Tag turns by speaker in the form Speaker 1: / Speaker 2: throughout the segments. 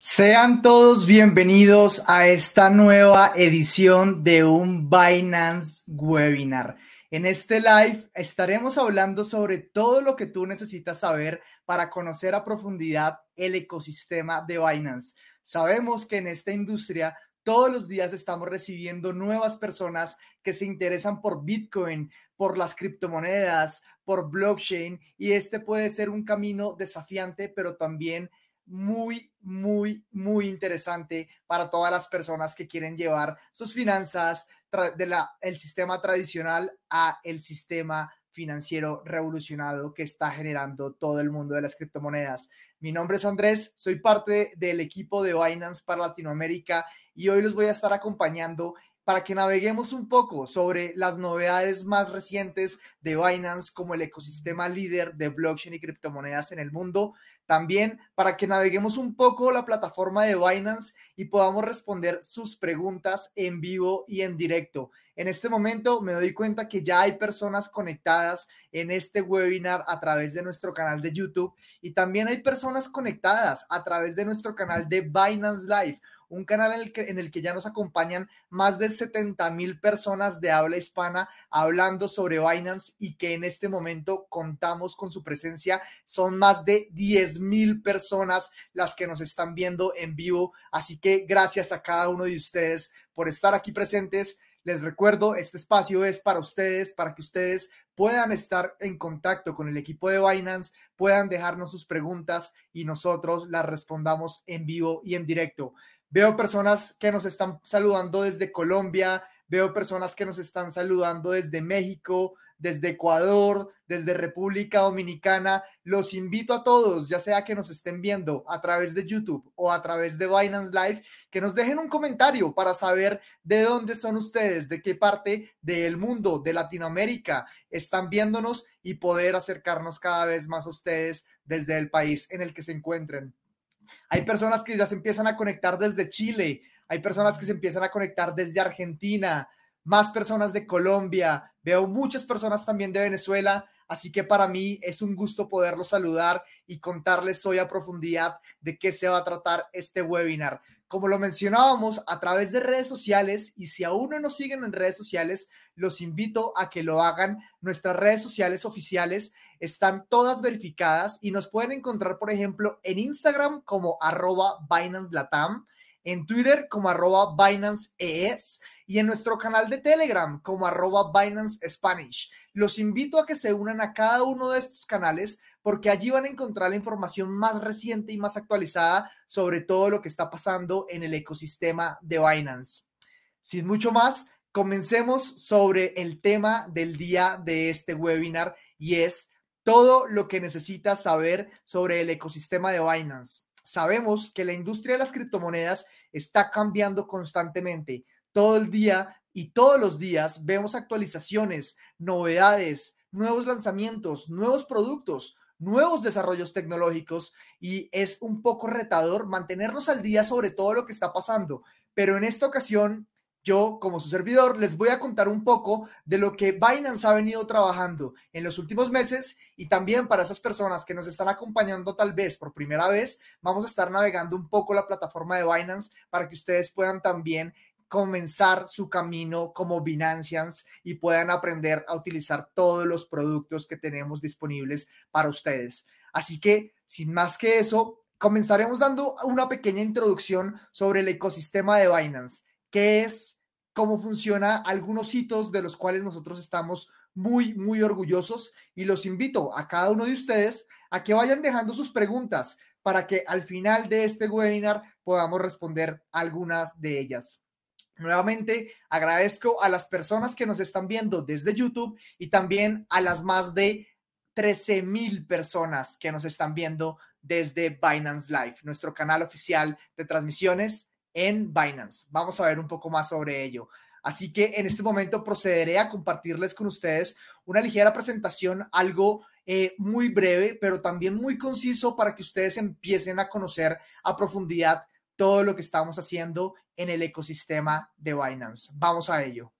Speaker 1: Sean todos bienvenidos a esta nueva edición de un Binance Webinar. En este live estaremos hablando sobre todo lo que tú necesitas saber para conocer a profundidad el ecosistema de Binance. Sabemos que en esta industria todos los días estamos recibiendo nuevas personas que se interesan por Bitcoin, por las criptomonedas, por blockchain y este puede ser un camino desafiante, pero también muy, muy, muy interesante para todas las personas que quieren llevar sus finanzas del sistema tradicional a el sistema financiero revolucionado que está generando todo el mundo de las criptomonedas. Mi nombre es Andrés, soy parte del equipo de Binance para Latinoamérica y hoy los voy a estar acompañando para que naveguemos un poco sobre las novedades más recientes de Binance como el ecosistema líder de blockchain y criptomonedas en el mundo. También para que naveguemos un poco la plataforma de Binance y podamos responder sus preguntas en vivo y en directo. En este momento me doy cuenta que ya hay personas conectadas en este webinar a través de nuestro canal de YouTube y también hay personas conectadas a través de nuestro canal de Binance Live un canal en el que, ya nos acompañan más de 70 mil personas de habla hispana hablando sobre Binance y que en este momento contamos con su presencia. Son más de 10 mil personas las que nos están viendo en vivo. Así que gracias a cada uno de ustedes por estar aquí presentes. Les recuerdo, este espacio es para ustedes, para que ustedes puedan estar en contacto con el equipo de Binance, puedan dejarnos sus preguntas y nosotros las respondamos en vivo y en directo. Veo personas que nos están saludando desde Colombia, veo personas que nos están saludando desde México, desde Ecuador, desde República Dominicana. Los invito a todos, ya sea que nos estén viendo a través de YouTube o a través de Binance Live, que nos dejen un comentario para saber de dónde son ustedes, de qué parte del mundo, de Latinoamérica, están viéndonos y poder acercarnos cada vez más a ustedes desde el país en el que se encuentren. Hay personas que ya se empiezan a conectar desde Chile, hay personas que se empiezan a conectar desde Argentina, más personas de Colombia, veo muchas personas también de Venezuela, así que para mí es un gusto poderlos saludar y contarles hoy a profundidad de qué se va a tratar este webinar como lo mencionábamos, a través de redes sociales. Y si aún no nos siguen en redes sociales, los invito a que lo hagan. Nuestras redes sociales oficiales están todas verificadas y nos pueden encontrar, por ejemplo, en Instagram como arroba en Twitter como arroba Binance ES y en nuestro canal de Telegram como arroba Binance Spanish. Los invito a que se unan a cada uno de estos canales porque allí van a encontrar la información más reciente y más actualizada sobre todo lo que está pasando en el ecosistema de Binance. Sin mucho más, comencemos sobre el tema del día de este webinar y es todo lo que necesitas saber sobre el ecosistema de Binance sabemos que la industria de las criptomonedas está cambiando constantemente. Todo el día y todos los días vemos actualizaciones, novedades, nuevos lanzamientos, nuevos productos, nuevos desarrollos tecnológicos y es un poco retador mantenernos al día sobre todo lo que está pasando. Pero en esta ocasión yo, como su servidor, les voy a contar un poco de lo que Binance ha venido trabajando en los últimos meses y también para esas personas que nos están acompañando tal vez por primera vez, vamos a estar navegando un poco la plataforma de Binance para que ustedes puedan también comenzar su camino como Binance y puedan aprender a utilizar todos los productos que tenemos disponibles para ustedes. Así que, sin más que eso, comenzaremos dando una pequeña introducción sobre el ecosistema de Binance qué es cómo funciona algunos hitos de los cuales nosotros estamos muy, muy orgullosos y los invito a cada uno de ustedes a que vayan dejando sus preguntas para que al final de este webinar podamos responder algunas de ellas. Nuevamente agradezco a las personas que nos están viendo desde YouTube y también a las más de 13 mil personas que nos están viendo desde Binance Live, nuestro canal oficial de transmisiones en Binance. Vamos a ver un poco más sobre ello. Así que en este momento procederé a compartirles con ustedes una ligera presentación, algo eh, muy breve, pero también muy conciso para que ustedes empiecen a conocer a profundidad todo lo que estamos haciendo en el ecosistema de Binance. Vamos a ello.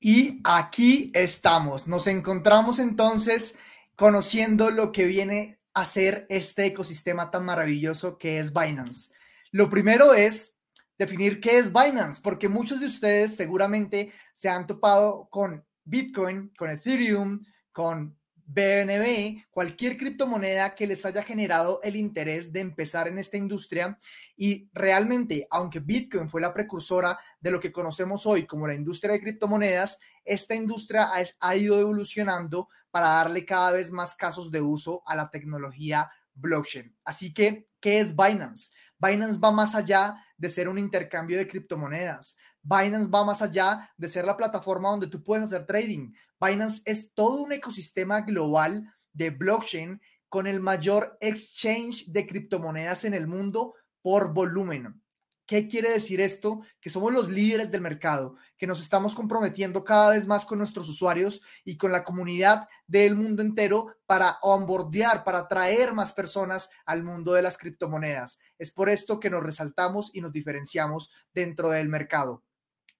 Speaker 1: Y aquí estamos. Nos encontramos entonces conociendo lo que viene a ser este ecosistema tan maravilloso que es Binance. Lo primero es definir qué es Binance, porque muchos de ustedes seguramente se han topado con Bitcoin, con Ethereum, con BNB, cualquier criptomoneda que les haya generado el interés de empezar en esta industria. Y realmente, aunque Bitcoin fue la precursora de lo que conocemos hoy como la industria de criptomonedas, esta industria ha, ido evolucionando para darle cada vez más casos de uso a la tecnología blockchain. Así que, ¿qué es Binance? Binance va más allá de ser un intercambio de criptomonedas. Binance va más allá de ser la plataforma donde tú puedes hacer trading. Binance es todo un ecosistema global de blockchain con el mayor exchange de criptomonedas en el mundo por volumen. ¿Qué quiere decir esto? Que somos los líderes del mercado, que nos estamos comprometiendo cada vez más con nuestros usuarios y con la comunidad del mundo entero para onboardear, para atraer más personas al mundo de las criptomonedas. Es por esto que nos resaltamos y nos diferenciamos dentro del mercado.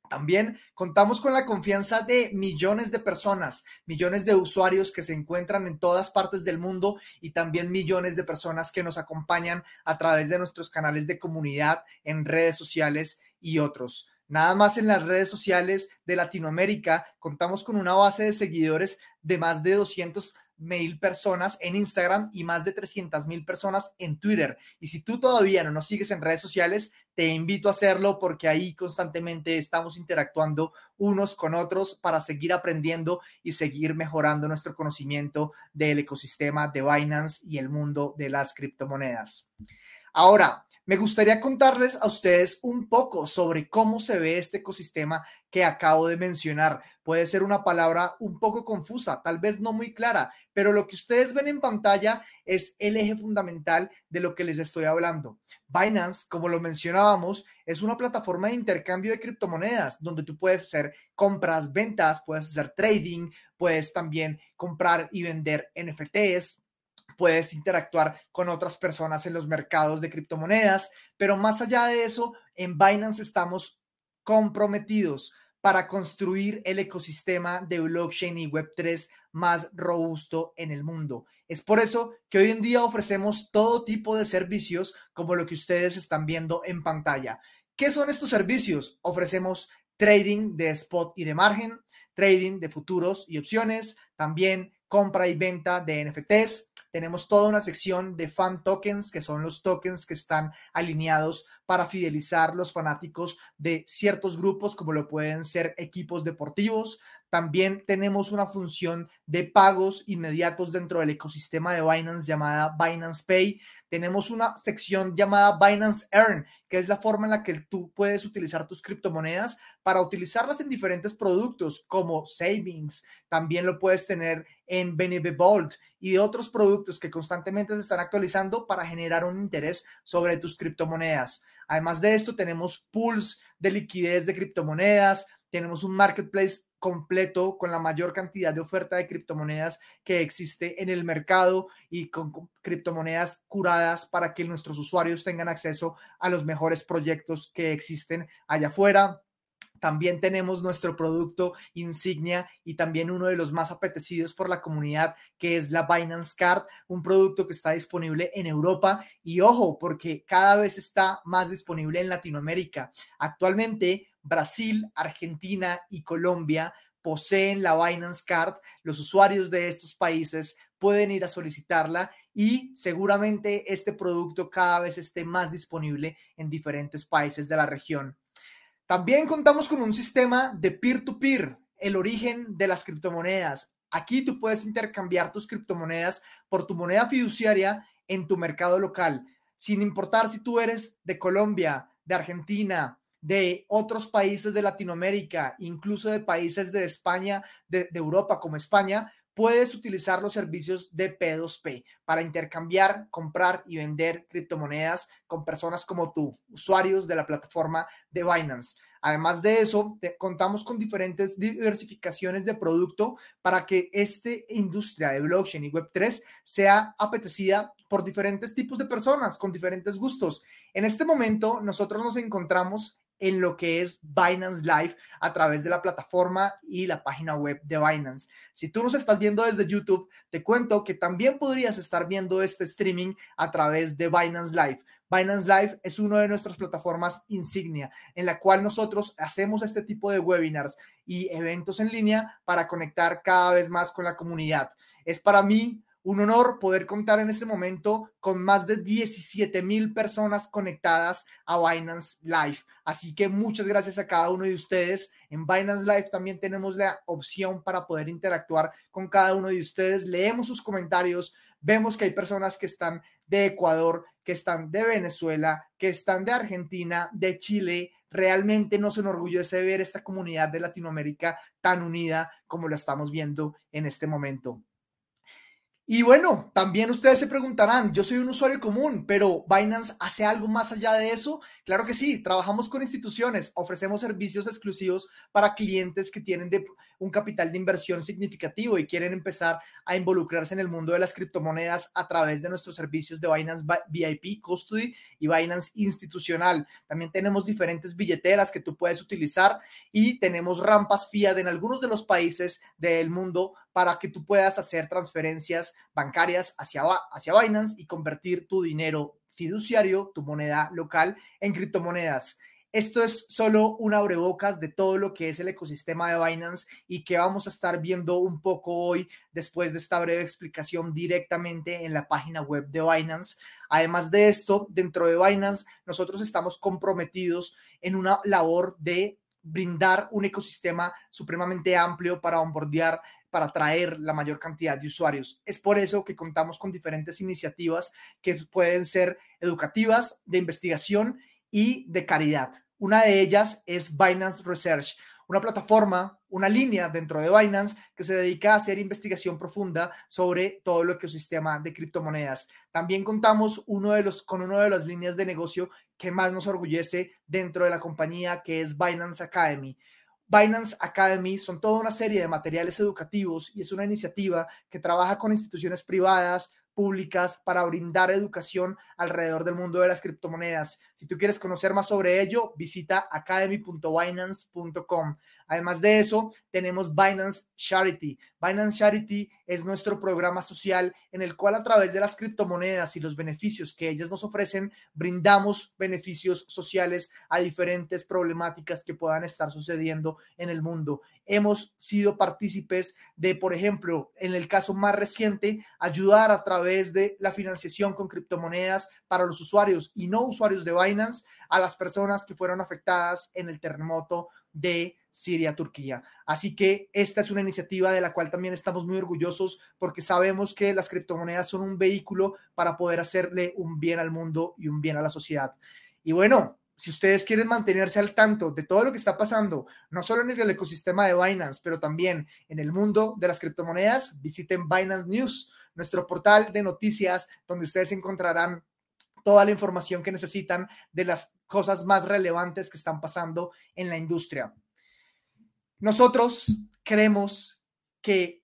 Speaker 1: También contamos con la confianza de millones de personas, millones de usuarios que se encuentran en todas partes del mundo y también millones de personas que nos acompañan a través de nuestros canales de comunidad en redes sociales y otros. Nada más en las redes sociales de Latinoamérica contamos con una base de seguidores de más de 200 mil personas en Instagram y más de 300 mil personas en Twitter. Y si tú todavía no nos sigues en redes sociales, te invito a hacerlo porque ahí constantemente estamos interactuando unos con otros para seguir aprendiendo y seguir mejorando nuestro conocimiento del ecosistema de Binance y el mundo de las criptomonedas. Ahora, me gustaría contarles a ustedes un poco sobre cómo se ve este ecosistema que acabo de mencionar. Puede ser una palabra un poco confusa, tal vez no muy clara, pero lo que ustedes ven en pantalla es el eje fundamental de lo que les estoy hablando. Binance, como lo mencionábamos, es una plataforma de intercambio de criptomonedas donde tú puedes hacer compras, ventas, puedes hacer trading, puedes también comprar y vender NFTs, puedes interactuar con otras personas en los mercados de criptomonedas, pero más allá de eso, en Binance estamos comprometidos para construir el ecosistema de blockchain y Web3 más robusto en el mundo. Es por eso que hoy en día ofrecemos todo tipo de servicios como lo que ustedes están viendo en pantalla. ¿Qué son estos servicios? Ofrecemos trading de spot y de margen, trading de futuros y opciones, también compra y venta de NFTs, tenemos toda una sección de fan tokens, que son los tokens que están alineados para fidelizar los fanáticos de ciertos grupos, como lo pueden ser equipos deportivos. También tenemos una función de pagos inmediatos dentro del ecosistema de Binance llamada Binance Pay. Tenemos una sección llamada Binance Earn, que es la forma en la que tú puedes utilizar tus criptomonedas para utilizarlas en diferentes productos como savings. También lo puedes tener en Vault y otros productos que constantemente se están actualizando para generar un interés sobre tus criptomonedas. Además de esto, tenemos pools de liquidez de criptomonedas, tenemos un marketplace completo con la mayor cantidad de oferta de criptomonedas que existe en el mercado y con criptomonedas curadas para que nuestros usuarios tengan acceso a los mejores proyectos que existen allá afuera. También tenemos nuestro producto insignia y también uno de los más apetecidos por la comunidad, que es la Binance Card, un producto que está disponible en Europa y ojo, porque cada vez está más disponible en Latinoamérica. Actualmente, Brasil, Argentina y Colombia poseen la Binance Card, los usuarios de estos países pueden ir a solicitarla y seguramente este producto cada vez esté más disponible en diferentes países de la región. También contamos con un sistema de peer-to-peer, el origen de las criptomonedas. Aquí tú puedes intercambiar tus criptomonedas por tu moneda fiduciaria en tu mercado local, sin importar si tú eres de Colombia, de Argentina, de otros países de Latinoamérica, incluso de países de España, de, Europa como España, puedes utilizar los servicios de P2P para intercambiar, comprar y vender criptomonedas con personas como tú, usuarios de la plataforma de Binance. Además de eso, contamos con diferentes diversificaciones de producto para que esta industria de blockchain y Web3 sea apetecida por diferentes tipos de personas con diferentes gustos. En este momento, nosotros nos encontramos en lo que es Binance Live a través de la plataforma y la página web de Binance. Si tú nos estás viendo desde YouTube, te cuento que también podrías estar viendo este streaming a través de Binance Live. Binance Live es una de nuestras plataformas insignia en la cual nosotros hacemos este tipo de webinars y eventos en línea para conectar cada vez más con la comunidad. Es para mí un honor poder contar en este momento con más de 17 mil personas conectadas a Binance Live. Así que muchas gracias a cada uno de ustedes. En Binance Live también tenemos la opción para poder interactuar con cada uno de ustedes. Leemos sus comentarios, vemos que hay personas que están de Ecuador, que están de Venezuela, que están de Argentina, de Chile. Realmente nos enorgullece ver esta comunidad de Latinoamérica tan unida como la estamos viendo en este momento. Y bueno, también ustedes se preguntarán, yo soy un usuario común, pero Binance hace algo más allá de eso. Claro que sí, trabajamos con instituciones, ofrecemos servicios exclusivos para clientes que tienen de, un capital de inversión significativo y quieren empezar a involucrarse en el mundo de las criptomonedas a través de nuestros servicios de Binance VIP, Custody y Binance Institucional. También tenemos diferentes billeteras que tú puedes utilizar y tenemos rampas fiat en algunos de los países del mundo para que tú puedas hacer transferencias bancarias hacia, hacia Binance y convertir tu dinero fiduciario, tu moneda local, en criptomonedas. Esto es solo un abrebocas de todo lo que es el ecosistema de Binance y que vamos a estar viendo un poco hoy después de esta breve explicación directamente en la página web de Binance. Además de esto, dentro de Binance, nosotros estamos comprometidos en una labor de brindar un ecosistema supremamente amplio para onboardear, para atraer la mayor cantidad de usuarios. Es por eso que contamos con diferentes iniciativas que pueden ser educativas, de investigación y de caridad. Una de ellas es Binance Research, una plataforma, una línea dentro de Binance que se dedica a hacer investigación profunda sobre todo el ecosistema de criptomonedas. También contamos con una de las líneas de negocio que más nos orgullece dentro de la compañía, que es Binance Academy. Binance Academy son toda una serie de materiales educativos y es una iniciativa que trabaja con instituciones privadas, públicas para brindar educación alrededor del mundo de las criptomonedas. Si tú quieres conocer más sobre ello, visita academy.binance.com. Además de eso, tenemos Binance Charity. Binance Charity es nuestro programa social en el cual a través de las criptomonedas y los beneficios que ellas nos ofrecen, brindamos beneficios sociales a diferentes problemáticas que puedan estar sucediendo en el mundo. Hemos sido partícipes de, por ejemplo, en el caso más reciente, ayudar a través de la financiación con criptomonedas para los usuarios y no usuarios de Binance a las personas que fueron afectadas en el terremoto de Siria, Turquía. Así que esta es una iniciativa de la cual también estamos muy orgullosos porque sabemos que las criptomonedas son un vehículo para poder hacerle un bien al mundo y un bien a la sociedad. Y bueno, si ustedes quieren mantenerse al tanto de todo lo que está pasando, no solo en el ecosistema de Binance, pero también en el mundo de las criptomonedas, visiten Binance News, nuestro portal de noticias donde ustedes encontrarán toda la información que necesitan de las cosas más relevantes que están pasando en la industria. Nosotros creemos que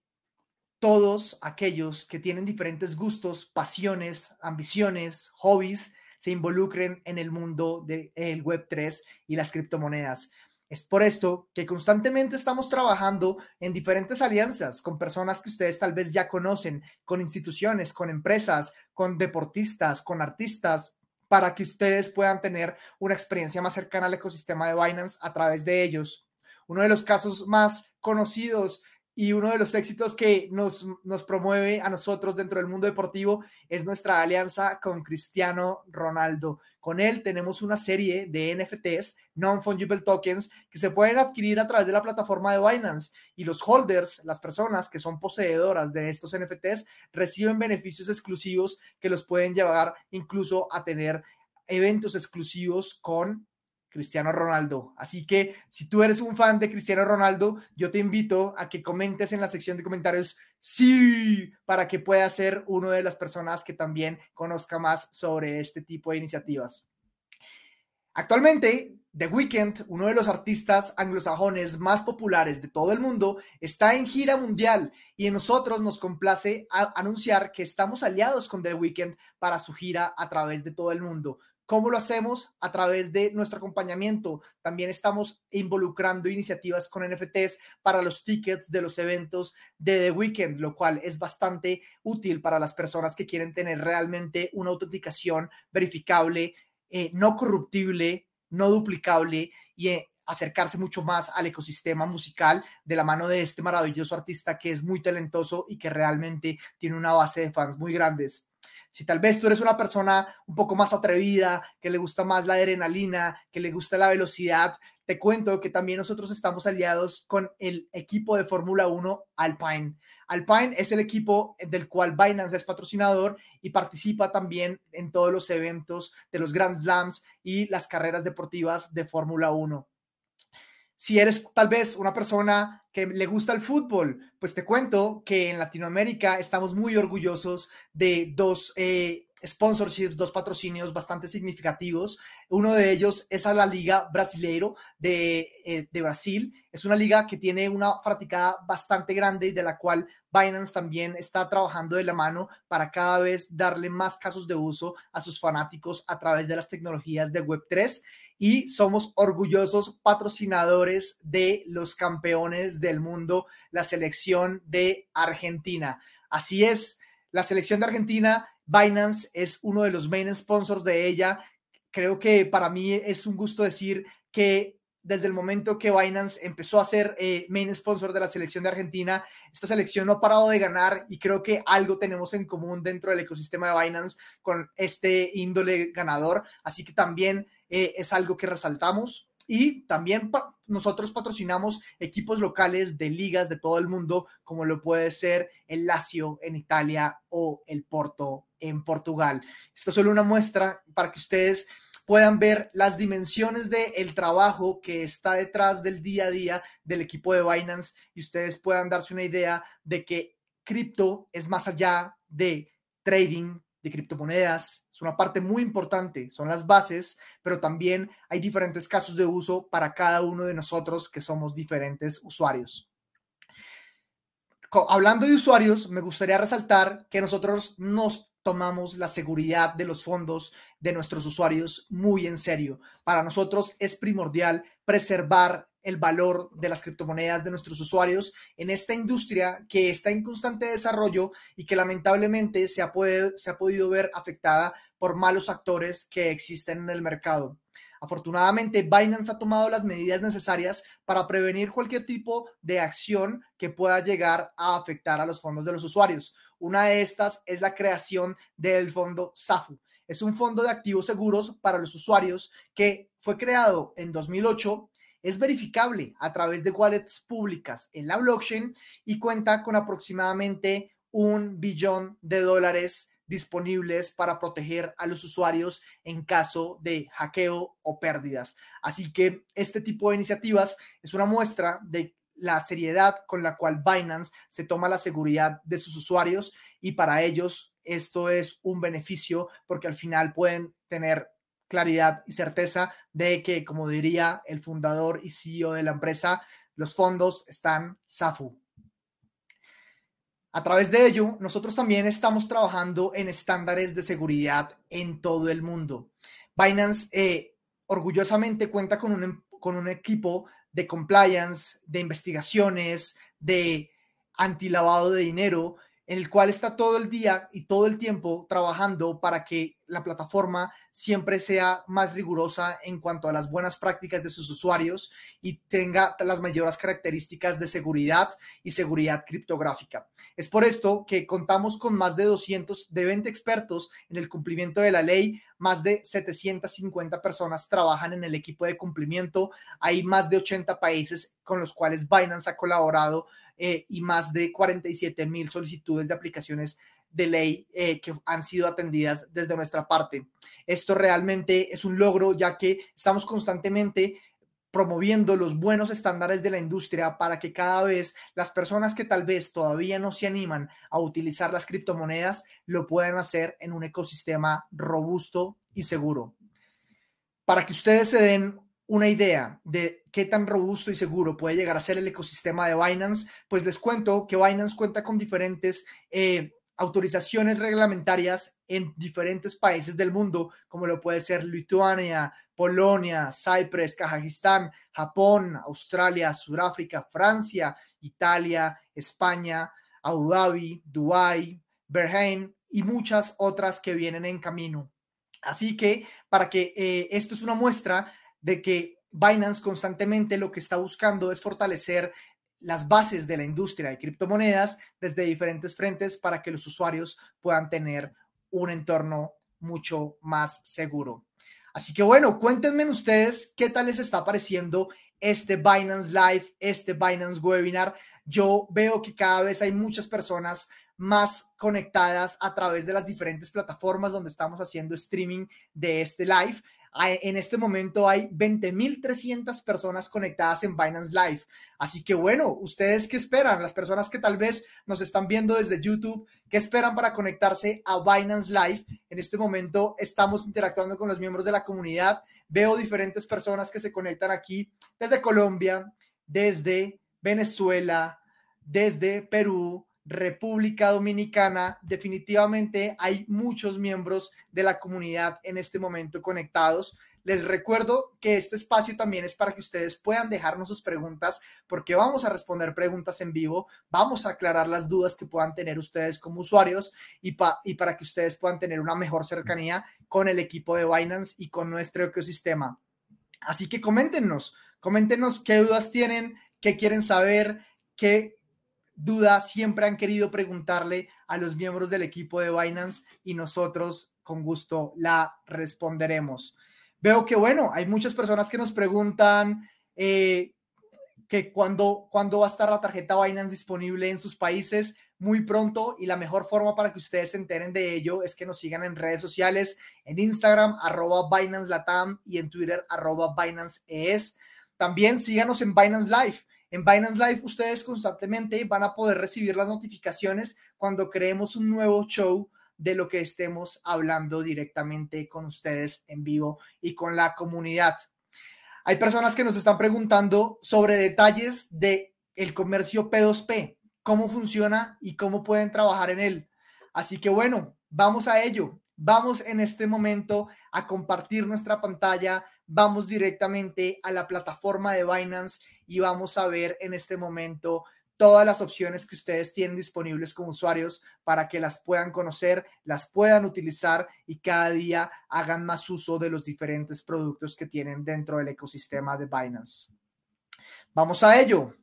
Speaker 1: todos aquellos que tienen diferentes gustos, pasiones, ambiciones, hobbies, se involucren en el mundo del Web3 y las criptomonedas. Es por esto que constantemente estamos trabajando en diferentes alianzas con personas que ustedes tal vez ya conocen, con instituciones, con empresas, con deportistas, con artistas, para que ustedes puedan tener una experiencia más cercana al ecosistema de Binance a través de ellos uno de los casos más conocidos y uno de los éxitos que nos, nos promueve a nosotros dentro del mundo deportivo es nuestra alianza con Cristiano Ronaldo. Con él tenemos una serie de NFTs, non-fungible tokens, que se pueden adquirir a través de la plataforma de Binance y los holders, las personas que son poseedoras de estos NFTs, reciben beneficios exclusivos que los pueden llevar incluso a tener eventos exclusivos con Cristiano Ronaldo. Así que si tú eres un fan de Cristiano Ronaldo, yo te invito a que comentes en la sección de comentarios sí para que pueda ser una de las personas que también conozca más sobre este tipo de iniciativas. Actualmente, The Weeknd, uno de los artistas anglosajones más populares de todo el mundo, está en gira mundial y a nosotros nos complace anunciar que estamos aliados con The Weeknd para su gira a través de todo el mundo. ¿Cómo lo hacemos? A través de nuestro acompañamiento. También estamos involucrando iniciativas con NFTs para los tickets de los eventos de The Weekend, lo cual es bastante útil para las personas que quieren tener realmente una autenticación verificable, eh, no corruptible, no duplicable y, eh, acercarse mucho más al ecosistema musical de la mano de este maravilloso artista que es muy talentoso y que realmente tiene una base de fans muy grandes. Si tal vez tú eres una persona un poco más atrevida, que le gusta más la adrenalina, que le gusta la velocidad, te cuento que también nosotros estamos aliados con el equipo de Fórmula 1 Alpine. Alpine es el equipo del cual Binance es patrocinador y participa también en todos los eventos de los Grand Slams y las carreras deportivas de Fórmula 1. Si eres tal vez una persona que le gusta el fútbol, pues te cuento que en Latinoamérica estamos muy orgullosos de dos eh, sponsorships, dos patrocinios bastante significativos. Uno de ellos es a la Liga Brasileiro eh, de, Brasil. Es una liga que tiene una fanaticada bastante grande y de la cual Binance también está trabajando de la mano para cada vez darle más casos de uso a sus fanáticos a través de las tecnologías de Web3 y somos orgullosos patrocinadores de los campeones del mundo, la selección de Argentina. Así es, la selección de Argentina, Binance es uno de los main sponsors de ella. Creo que para mí es un gusto decir que desde el momento que Binance empezó a ser eh, main sponsor de la selección de Argentina, esta selección no ha parado de ganar y creo que algo tenemos en común dentro del ecosistema de Binance con este índole ganador. Así que también eh, es algo que resaltamos. Y también nosotros patrocinamos equipos locales de ligas de todo el mundo, como lo puede ser el Lazio en Italia o el Porto en Portugal. Esto es solo una muestra para que ustedes puedan ver las dimensiones del el trabajo que está detrás del día a día del equipo de Binance y ustedes puedan darse una idea de que cripto es más allá de trading, de criptomonedas, es una parte muy importante, son las bases, pero también hay diferentes casos de uso para cada uno de nosotros que somos diferentes usuarios. Hablando de usuarios, me gustaría resaltar que nosotros nos tomamos la seguridad de los fondos de nuestros usuarios muy en serio. Para nosotros es primordial preservar el valor de las criptomonedas de nuestros usuarios en esta industria que está en constante desarrollo y que lamentablemente se ha, podido, se ha podido ver afectada por malos actores que existen en el mercado. Afortunadamente, Binance ha tomado las medidas necesarias para prevenir cualquier tipo de acción que pueda llegar a afectar a los fondos de los usuarios. Una de estas es la creación del fondo SAFU. Es un fondo de activos seguros para los usuarios que fue creado en 2008 es verificable a través de wallets públicas en la blockchain y cuenta con aproximadamente un billón de dólares disponibles para proteger a los usuarios en caso de hackeo o pérdidas. Así que este tipo de iniciativas es una muestra de la seriedad con la cual Binance se toma la seguridad de sus usuarios y para ellos esto es un beneficio porque al final pueden tener claridad y certeza de que, como diría el fundador y CEO de la empresa, los fondos están SAFU. A través de ello, nosotros también estamos trabajando en estándares de seguridad en todo el mundo. Binance eh, orgullosamente cuenta con un, em, con un equipo de compliance, de investigaciones, de antilavado de dinero, en el cual está todo el día y todo el tiempo trabajando para que la plataforma siempre sea más rigurosa en cuanto a las buenas prácticas de sus usuarios y tenga las mayores características de seguridad y seguridad criptográfica. Es por esto que contamos con más de 200, de 20 expertos en el cumplimiento de la ley, más de 750 personas trabajan en el equipo de cumplimiento, hay más de 80 países con los cuales Binance ha colaborado eh, y más de 47 mil solicitudes de aplicaciones de ley eh, que han sido atendidas desde nuestra parte. Esto realmente es un logro ya que estamos constantemente promoviendo los buenos estándares de la industria para que cada vez las personas que tal vez todavía no se animan a utilizar las criptomonedas lo puedan hacer en un ecosistema robusto y seguro. Para que ustedes se den una idea de qué tan robusto y seguro puede llegar a ser el ecosistema de Binance, pues les cuento que Binance cuenta con diferentes eh, autorizaciones reglamentarias en diferentes países del mundo, como lo puede ser Lituania, Polonia, Cyprus, Kazajistán, Japón, Australia, Sudáfrica, Francia, Italia, España, Abu Dhabi, Dubái, Bahrein y muchas otras que vienen en camino. Así que para que eh, esto es una muestra de que Binance constantemente lo que está buscando es fortalecer las bases de la industria de criptomonedas desde diferentes frentes para que los usuarios puedan tener un entorno mucho más seguro. Así que bueno, cuéntenme ustedes qué tal les está pareciendo este Binance Live, este Binance Webinar. Yo veo que cada vez hay muchas personas más conectadas a través de las diferentes plataformas donde estamos haciendo streaming de este live en este momento hay 20.300 personas conectadas en Binance Live. Así que bueno, ¿ustedes qué esperan? Las personas que tal vez nos están viendo desde YouTube, ¿qué esperan para conectarse a Binance Live? En este momento estamos interactuando con los miembros de la comunidad. Veo diferentes personas que se conectan aquí desde Colombia, desde Venezuela, desde Perú, República Dominicana. Definitivamente hay muchos miembros de la comunidad en este momento conectados. Les recuerdo que este espacio también es para que ustedes puedan dejarnos sus preguntas, porque vamos a responder preguntas en vivo, vamos a aclarar las dudas que puedan tener ustedes como usuarios y, y para que ustedes puedan tener una mejor cercanía con el equipo de Binance y con nuestro ecosistema. Así que coméntenos, coméntenos qué dudas tienen, qué quieren saber, qué, duda siempre han querido preguntarle a los miembros del equipo de Binance y nosotros con gusto la responderemos. Veo que, bueno, hay muchas personas que nos preguntan eh, que cuándo cuando va a estar la tarjeta Binance disponible en sus países muy pronto y la mejor forma para que ustedes se enteren de ello es que nos sigan en redes sociales, en Instagram, arroba Binance Latam y en Twitter, arroba Binance ES. También síganos en Binance Live en Binance Live ustedes constantemente van a poder recibir las notificaciones cuando creemos un nuevo show de lo que estemos hablando directamente con ustedes en vivo y con la comunidad. Hay personas que nos están preguntando sobre detalles de el comercio P2P, cómo funciona y cómo pueden trabajar en él. Así que bueno, vamos a ello. Vamos en este momento a compartir nuestra pantalla, vamos directamente a la plataforma de Binance y vamos a ver en este momento todas las opciones que ustedes tienen disponibles como usuarios para que las puedan conocer, las puedan utilizar y cada día hagan más uso de los diferentes productos que tienen dentro del ecosistema de Binance. Vamos a ello.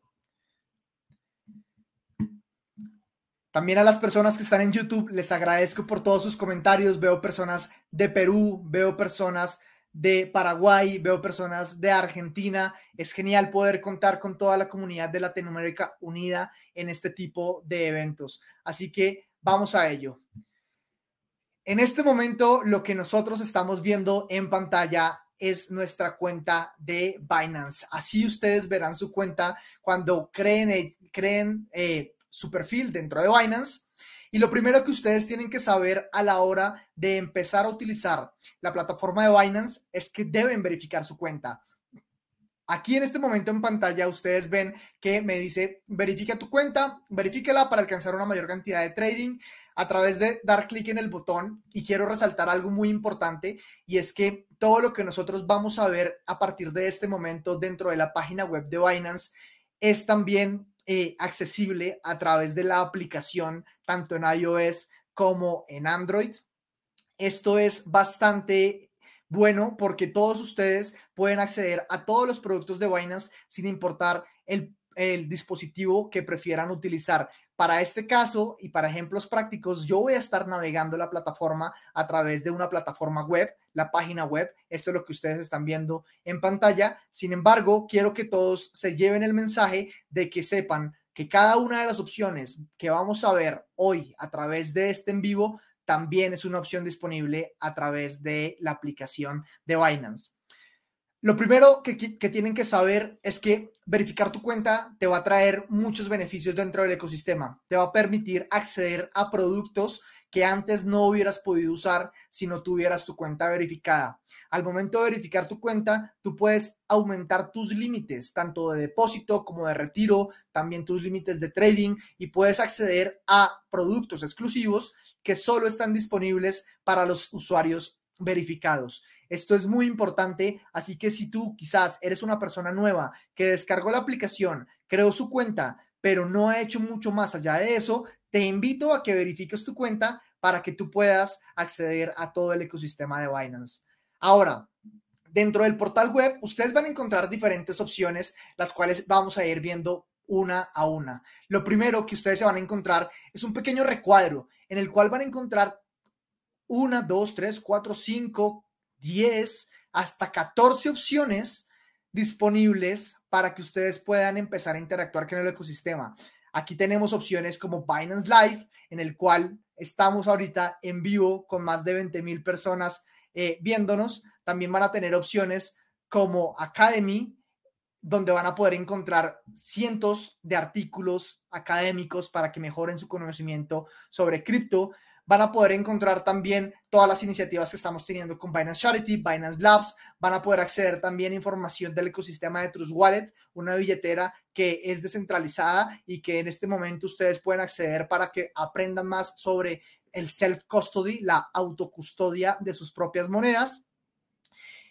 Speaker 1: También a las personas que están en YouTube, les agradezco por todos sus comentarios. Veo personas de Perú, veo personas de Paraguay, veo personas de Argentina. Es genial poder contar con toda la comunidad de Latinoamérica unida en este tipo de eventos. Así que vamos a ello. En este momento, lo que nosotros estamos viendo en pantalla es nuestra cuenta de Binance. Así ustedes verán su cuenta cuando creen, creen eh, su perfil dentro de Binance y lo primero que ustedes tienen que saber a la hora de empezar a utilizar la plataforma de Binance es que deben verificar su cuenta. Aquí en este momento en pantalla ustedes ven que me dice verifica tu cuenta, verifíquela para alcanzar una mayor cantidad de trading a través de dar clic en el botón y quiero resaltar algo muy importante y es que todo lo que nosotros vamos a ver a partir de este momento dentro de la página web de Binance es también eh, accesible a través de la aplicación tanto en iOS como en Android. Esto es bastante bueno porque todos ustedes pueden acceder a todos los productos de Binance sin importar el, el dispositivo que prefieran utilizar para este caso y para ejemplos prácticos, yo voy a estar navegando la plataforma a través de una plataforma web, la página web. Esto es lo que ustedes están viendo en pantalla. Sin embargo, quiero que todos se lleven el mensaje de que sepan que cada una de las opciones que vamos a ver hoy a través de este en vivo también es una opción disponible a través de la aplicación de Binance. Lo primero que, tienen que saber es que verificar tu cuenta te va a traer muchos beneficios dentro del ecosistema. Te va a permitir acceder a productos que antes no hubieras podido usar si no tuvieras tu cuenta verificada. Al momento de verificar tu cuenta, tú puedes aumentar tus límites, tanto de depósito como de retiro, también tus límites de trading y puedes acceder a productos exclusivos que solo están disponibles para los usuarios verificados. Esto es muy importante, así que si tú quizás eres una persona nueva que descargó la aplicación, creó su cuenta, pero no ha hecho mucho más allá de eso, te invito a que verifiques tu cuenta para que tú puedas acceder a todo el ecosistema de Binance. Ahora, dentro del portal web, ustedes van a encontrar diferentes opciones, las cuales vamos a ir viendo una a una. Lo primero que ustedes se van a encontrar es un pequeño recuadro en el cual van a encontrar una, dos, tres, cuatro, cinco 10 hasta 14 opciones disponibles para que ustedes puedan empezar a interactuar con el ecosistema. Aquí tenemos opciones como Binance Live, en el cual estamos ahorita en vivo con más de 20 mil personas eh, viéndonos. También van a tener opciones como Academy, donde van a poder encontrar cientos de artículos académicos para que mejoren su conocimiento sobre cripto van a poder encontrar también todas las iniciativas que estamos teniendo con Binance Charity, Binance Labs, van a poder acceder también a información del ecosistema de Trust Wallet, una billetera que es descentralizada y que en este momento ustedes pueden acceder para que aprendan más sobre el self-custody, la autocustodia de sus propias monedas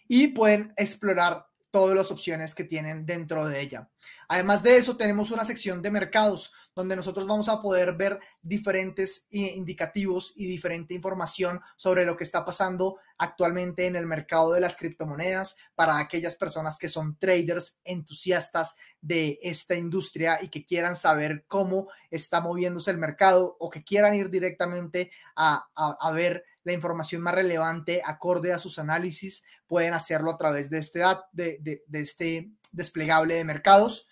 Speaker 1: y pueden explorar todas las opciones que tienen dentro de ella. Además de eso, tenemos una sección de mercados donde nosotros vamos a poder ver diferentes eh, indicativos y diferente información sobre lo que está pasando actualmente en el mercado de las criptomonedas para aquellas personas que son traders entusiastas de esta industria y que quieran saber cómo está moviéndose el mercado o que quieran ir directamente a, ver la información más relevante acorde a sus análisis, pueden hacerlo a través de este, de, de, este desplegable de mercados.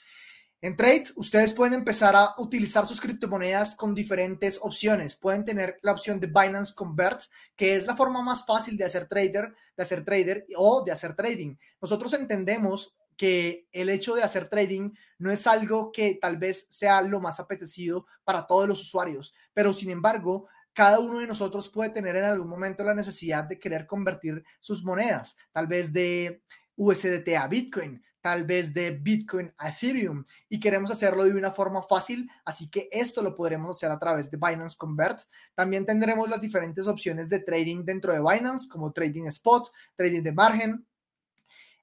Speaker 1: En Trade, ustedes pueden empezar a utilizar sus criptomonedas con diferentes opciones. Pueden tener la opción de Binance Convert, que es la forma más fácil de hacer trader, de hacer trader o de hacer trading. Nosotros entendemos que el hecho de hacer trading no es algo que tal vez sea lo más apetecido para todos los usuarios, pero sin embargo, cada uno de nosotros puede tener en algún momento la necesidad de querer convertir sus monedas, tal vez de USDT a Bitcoin, tal vez de Bitcoin a Ethereum y queremos hacerlo de una forma fácil, así que esto lo podremos hacer a través de Binance Convert. También tendremos las diferentes opciones de trading dentro de Binance, como trading spot, trading de margen,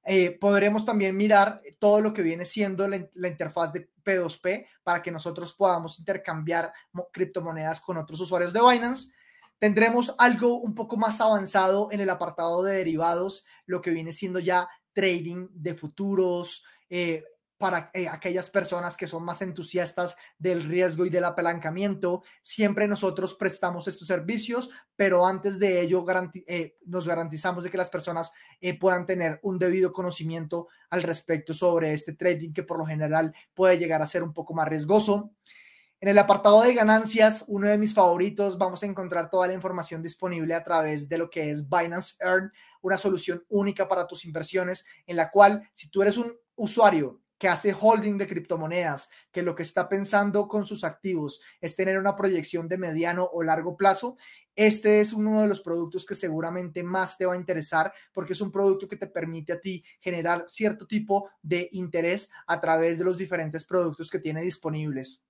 Speaker 1: eh, podremos también mirar todo lo que viene siendo la, interfaz de P2P para que nosotros podamos intercambiar criptomonedas con otros usuarios de Binance. Tendremos algo un poco más avanzado en el apartado de derivados, lo que viene siendo ya trading de futuros, eh, para eh, aquellas personas que son más entusiastas del riesgo y del apalancamiento. Siempre nosotros prestamos estos servicios, pero antes de ello eh, nos garantizamos de que las personas eh, puedan tener un debido conocimiento al respecto sobre este trading que por lo general puede llegar a ser un poco más riesgoso. En el apartado de ganancias, uno de mis favoritos, vamos a encontrar toda la información disponible a través de lo que es Binance Earn, una solución única para tus inversiones en la cual si tú eres un usuario que hace holding de criptomonedas, que lo que está pensando con sus activos es tener una proyección de mediano o largo plazo, este es uno de los productos que seguramente más te va a interesar porque es un producto que te permite a ti generar cierto tipo de interés a través de los diferentes productos que tiene disponibles.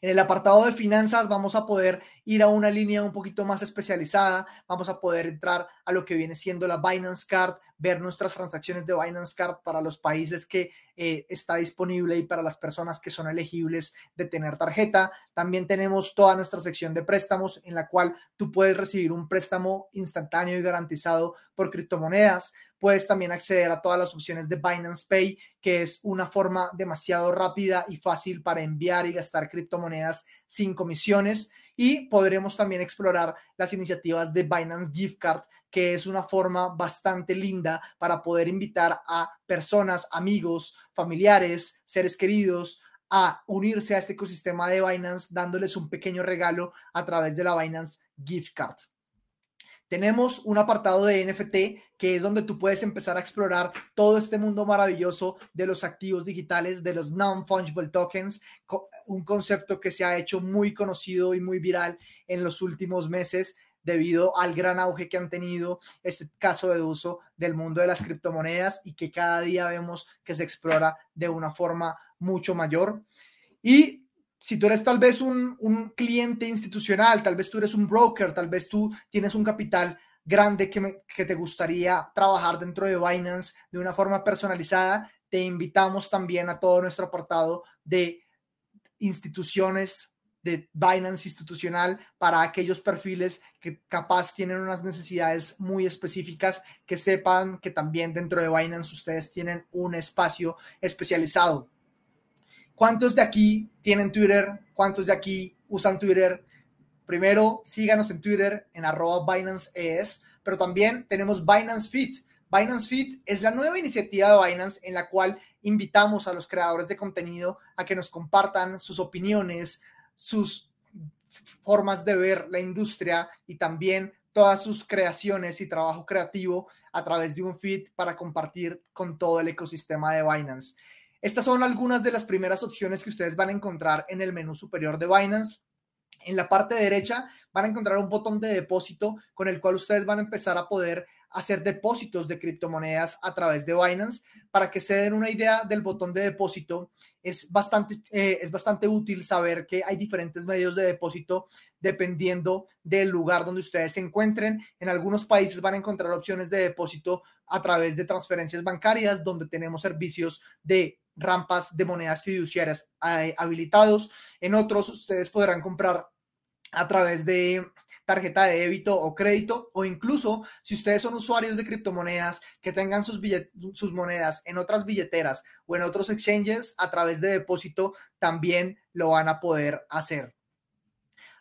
Speaker 1: En el apartado de finanzas vamos a poder ir a una línea un poquito más especializada, vamos a poder entrar a lo que viene siendo la Binance Card, ver nuestras transacciones de Binance Card para los países que eh, está disponible y para las personas que son elegibles de tener tarjeta. También tenemos toda nuestra sección de préstamos en la cual tú puedes recibir un préstamo instantáneo y garantizado por criptomonedas puedes también acceder a todas las opciones de Binance Pay, que es una forma demasiado rápida y fácil para enviar y gastar criptomonedas sin comisiones. Y podremos también explorar las iniciativas de Binance Gift Card, que es una forma bastante linda para poder invitar a personas, amigos, familiares, seres queridos, a unirse a este ecosistema de Binance dándoles un pequeño regalo a través de la Binance Gift Card tenemos un apartado de NFT que es donde tú puedes empezar a explorar todo este mundo maravilloso de los activos digitales, de los non-fungible tokens, un concepto que se ha hecho muy conocido y muy viral en los últimos meses debido al gran auge que han tenido este caso de uso del mundo de las criptomonedas y que cada día vemos que se explora de una forma mucho mayor. Y si tú eres tal vez un, cliente institucional, tal vez tú eres un broker, tal vez tú tienes un capital grande que, que te gustaría trabajar dentro de Binance de una forma personalizada, te invitamos también a todo nuestro apartado de instituciones de Binance institucional para aquellos perfiles que capaz tienen unas necesidades muy específicas, que sepan que también dentro de Binance ustedes tienen un espacio especializado. ¿Cuántos de aquí tienen Twitter? ¿Cuántos de aquí usan Twitter? Primero, síganos en Twitter en arroba Binance ES, pero también tenemos Binance Fit. Binance Fit es la nueva iniciativa de Binance en la cual invitamos a los creadores de contenido a que nos compartan sus opiniones, sus formas de ver la industria y también todas sus creaciones y trabajo creativo a través de un feed para compartir con todo el ecosistema de Binance. Estas son algunas de las primeras opciones que ustedes van a encontrar en el menú superior de Binance. En la parte derecha van a encontrar un botón de depósito con el cual ustedes van a empezar a poder hacer depósitos de criptomonedas a través de Binance. Para que se den una idea del botón de depósito, es bastante, eh, es bastante útil saber que hay diferentes medios de depósito dependiendo del lugar donde ustedes se encuentren. En algunos países van a encontrar opciones de depósito a través de transferencias bancarias, donde tenemos servicios de rampas de monedas fiduciarias eh, habilitados. En otros, ustedes podrán comprar a través de tarjeta de débito o crédito o incluso si ustedes son usuarios de criptomonedas que tengan sus, sus monedas en otras billeteras o en otros exchanges a través de depósito también lo van a poder hacer.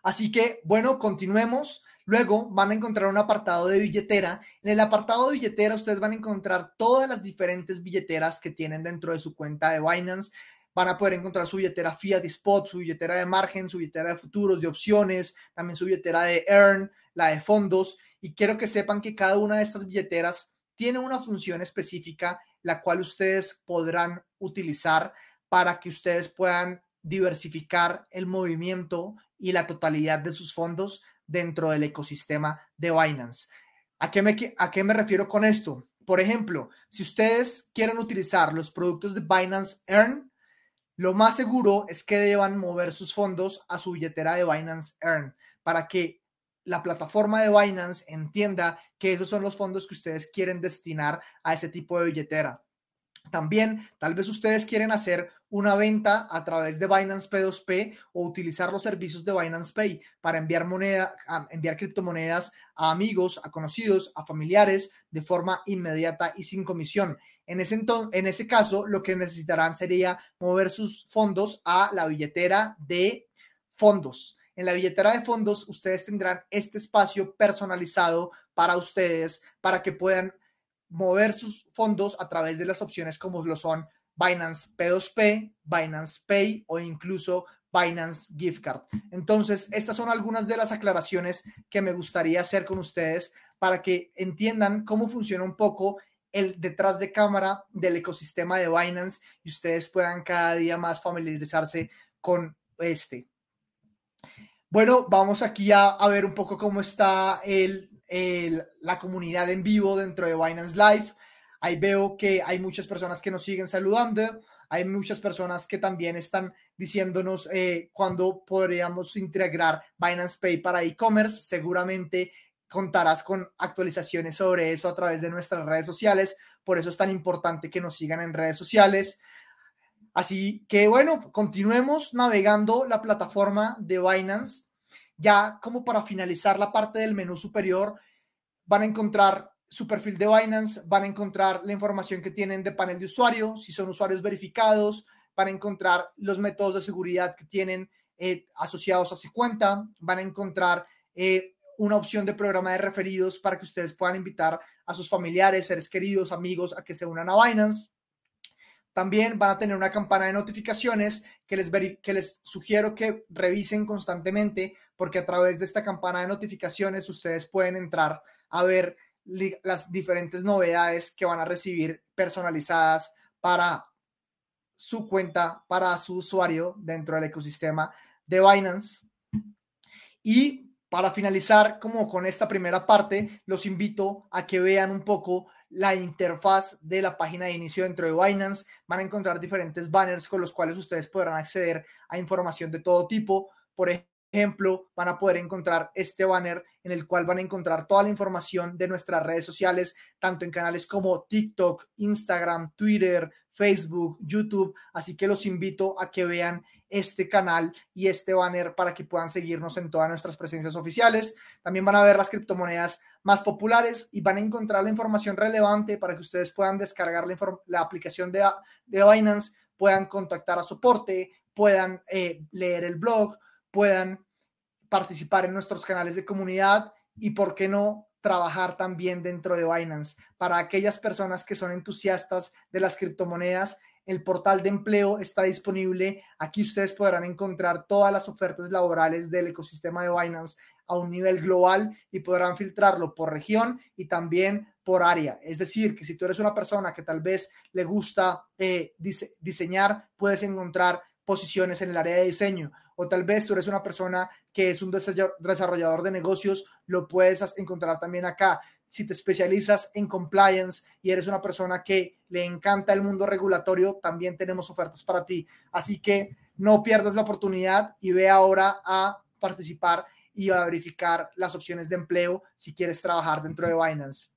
Speaker 1: Así que bueno, continuemos. Luego van a encontrar un apartado de billetera. En el apartado de billetera ustedes van a encontrar todas las diferentes billeteras que tienen dentro de su cuenta de Binance. Van a poder encontrar su billetera Fiat Spot, su billetera de margen, su billetera de futuros, de opciones, también su billetera de Earn, la de fondos. Y quiero que sepan que cada una de estas billeteras tiene una función específica, la cual ustedes podrán utilizar para que ustedes puedan diversificar el movimiento y la totalidad de sus fondos dentro del ecosistema de Binance. ¿A qué me, refiero con esto? Por ejemplo, si ustedes quieren utilizar los productos de Binance Earn, lo más seguro es que deban mover sus fondos a su billetera de Binance Earn para que la plataforma de Binance entienda que esos son los fondos que ustedes quieren destinar a ese tipo de billetera. También, tal vez ustedes quieren hacer una venta a través de Binance P2P o utilizar los servicios de Binance Pay para enviar moneda, enviar criptomonedas a amigos, a conocidos, a familiares de forma inmediata y sin comisión. En ese, en ese caso, lo que necesitarán sería mover sus fondos a la billetera de fondos. En la billetera de fondos, ustedes tendrán este espacio personalizado para ustedes, para que puedan mover sus fondos a través de las opciones como lo son Binance P2P, Binance Pay o incluso Binance Gift Card. Entonces, estas son algunas de las aclaraciones que me gustaría hacer con ustedes para que entiendan cómo funciona un poco el detrás de cámara del ecosistema de Binance y ustedes puedan cada día más familiarizarse con este. Bueno, vamos aquí a, a ver un poco cómo está el la comunidad en vivo dentro de Binance Live. Ahí veo que hay muchas personas que nos siguen saludando, hay muchas personas que también están diciéndonos eh, cuándo podríamos integrar Binance Pay para e-commerce. Seguramente contarás con actualizaciones sobre eso a través de nuestras redes sociales, por eso es tan importante que nos sigan en redes sociales. Así que bueno, continuemos navegando la plataforma de Binance ya como para finalizar la parte del menú superior, van a encontrar su perfil de Binance, van a encontrar la información que tienen de panel de usuario, si son usuarios verificados, van a encontrar los métodos de seguridad que tienen eh, asociados a su cuenta, van a encontrar eh, una opción de programa de referidos para que ustedes puedan invitar a sus familiares, seres queridos, amigos a que se unan a Binance. También van a tener una campana de notificaciones que les, que les sugiero que revisen constantemente porque a través de esta campana de notificaciones ustedes pueden entrar a ver las diferentes novedades que van a recibir personalizadas para su cuenta, para su usuario dentro del ecosistema de Binance. Y para finalizar, como con esta primera parte, los invito a que vean un poco la interfaz de la página de inicio dentro de Binance. Van a encontrar diferentes banners con los cuales ustedes podrán acceder a información de todo tipo. Por ejemplo, ejemplo, van a poder encontrar este banner en el cual van a encontrar toda la información de nuestras redes sociales, tanto en canales como TikTok, Instagram, Twitter, Facebook, YouTube. Así que los invito a que vean este canal y este banner para que puedan seguirnos en todas nuestras presencias oficiales. También van a ver las criptomonedas más populares y van a encontrar la información relevante para que ustedes puedan descargar la, aplicación de, de Binance, puedan contactar a soporte, puedan eh, leer el blog, puedan participar en nuestros canales de comunidad y, por qué no, trabajar también dentro de Binance. Para aquellas personas que son entusiastas de las criptomonedas, el portal de empleo está disponible. Aquí ustedes podrán encontrar todas las ofertas laborales del ecosistema de Binance a un nivel global y podrán filtrarlo por región y también por área. Es decir, que si tú eres una persona que tal vez le gusta eh, diseñar, puedes encontrar posiciones en el área de diseño o tal vez tú eres una persona que es un desarrollador de negocios, lo puedes encontrar también acá. Si te especializas en compliance y eres una persona que le encanta el mundo regulatorio, también tenemos ofertas para ti. Así que no pierdas la oportunidad y ve ahora a participar y a verificar las opciones de empleo si quieres trabajar dentro de Binance.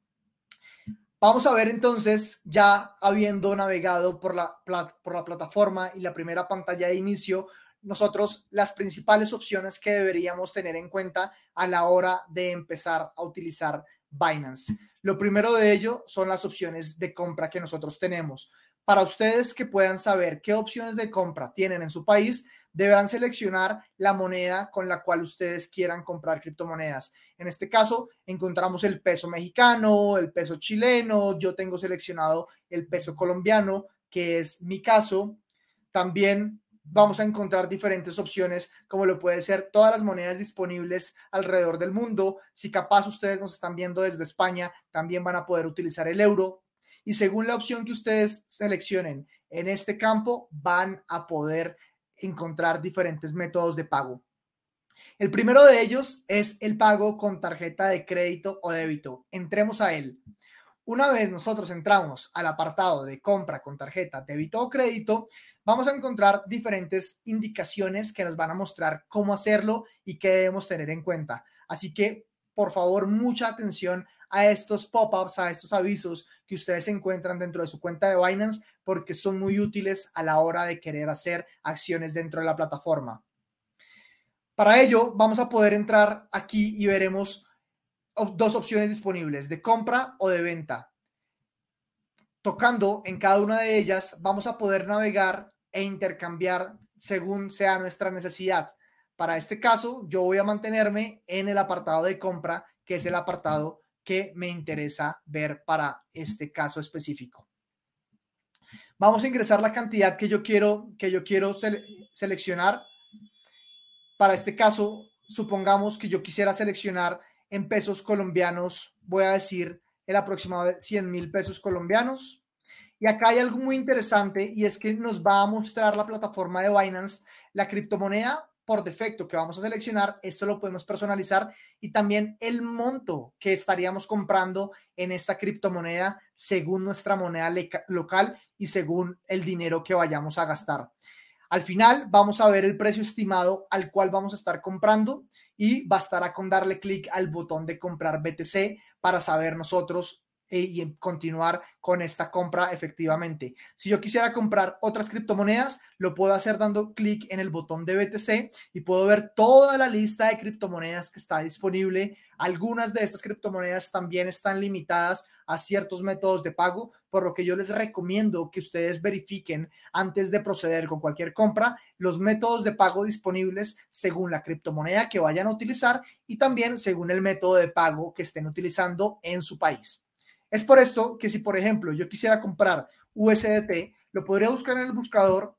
Speaker 1: Vamos a ver entonces, ya habiendo navegado por la, por la plataforma y la primera pantalla de inicio, nosotros las principales opciones que deberíamos tener en cuenta a la hora de empezar a utilizar Binance. Lo primero de ello son las opciones de compra que nosotros tenemos. Para ustedes que puedan saber qué opciones de compra tienen en su país, deberán seleccionar la moneda con la cual ustedes quieran comprar criptomonedas. En este caso, encontramos el peso mexicano, el peso chileno, yo tengo seleccionado el peso colombiano, que es mi caso. También vamos a encontrar diferentes opciones, como lo puede ser todas las monedas disponibles alrededor del mundo. Si capaz ustedes nos están viendo desde España, también van a poder utilizar el euro. Y según la opción que ustedes seleccionen en este campo, van a poder encontrar diferentes métodos de pago. El primero de ellos es el pago con tarjeta de crédito o débito. Entremos a él. Una vez nosotros entramos al apartado de compra con tarjeta, débito o crédito, vamos a encontrar diferentes indicaciones que nos van a mostrar cómo hacerlo y qué debemos tener en cuenta. Así que, por favor, mucha atención a estos pop-ups, a estos avisos que ustedes encuentran dentro de su cuenta de Binance, porque son muy útiles a la hora de querer hacer acciones dentro de la plataforma. Para ello, vamos a poder entrar aquí y veremos dos opciones disponibles, de compra o de venta. Tocando en cada una de ellas, vamos a poder navegar e intercambiar según sea nuestra necesidad. Para este caso, yo voy a mantenerme en el apartado de compra, que es el apartado que me interesa ver para este caso específico. Vamos a ingresar la cantidad que yo quiero, que yo quiero seleccionar. Para este caso, supongamos que yo quisiera seleccionar en pesos colombianos, voy a decir el aproximado de 100 mil pesos colombianos. Y acá hay algo muy interesante y es que nos va a mostrar la plataforma de Binance la criptomoneda por defecto que vamos a seleccionar. Esto lo podemos personalizar y también el monto que estaríamos comprando en esta criptomoneda según nuestra moneda local y según el dinero que vayamos a gastar. Al final vamos a ver el precio estimado al cual vamos a estar comprando y bastará con darle clic al botón de comprar BTC para saber nosotros eh, y continuar con esta compra efectivamente. Si yo quisiera comprar otras criptomonedas, lo puedo hacer dando clic en el botón de BTC y puedo ver toda la lista de criptomonedas que está disponible. Algunas de estas criptomonedas también están limitadas a ciertos métodos de pago, por lo que yo les recomiendo que ustedes verifiquen antes de proceder con cualquier compra los métodos de pago disponibles según la criptomoneda que vayan a utilizar y también según el método de pago que estén utilizando en su país. Es por esto que si, por ejemplo, yo quisiera comprar USDT, lo podría buscar en el buscador,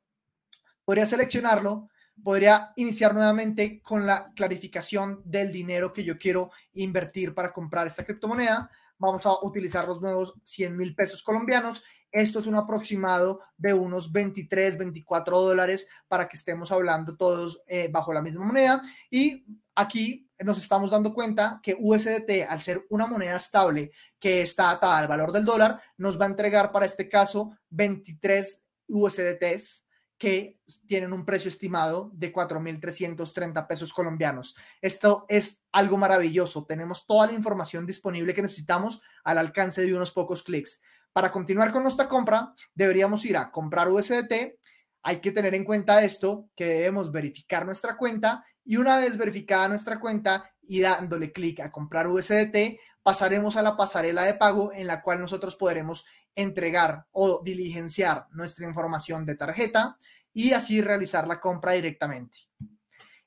Speaker 1: podría seleccionarlo, podría iniciar nuevamente con la clarificación del dinero que yo quiero invertir para comprar esta criptomoneda. Vamos a utilizar los nuevos 100 mil pesos colombianos. Esto es un aproximado de unos 23, 24 dólares para que estemos hablando todos eh, bajo la misma moneda. Y Aquí nos estamos dando cuenta que USDT, al ser una moneda estable que está atada al valor del dólar, nos va a entregar para este caso 23 USDTs que tienen un precio estimado de 4.330 pesos colombianos. Esto es algo maravilloso. Tenemos toda la información disponible que necesitamos al alcance de unos pocos clics. Para continuar con nuestra compra, deberíamos ir a comprar USDT. Hay que tener en cuenta esto, que debemos verificar nuestra cuenta y una vez verificada nuestra cuenta y dándole clic a comprar USDT, pasaremos a la pasarela de pago en la cual nosotros podremos entregar o diligenciar nuestra información de tarjeta y así realizar la compra directamente.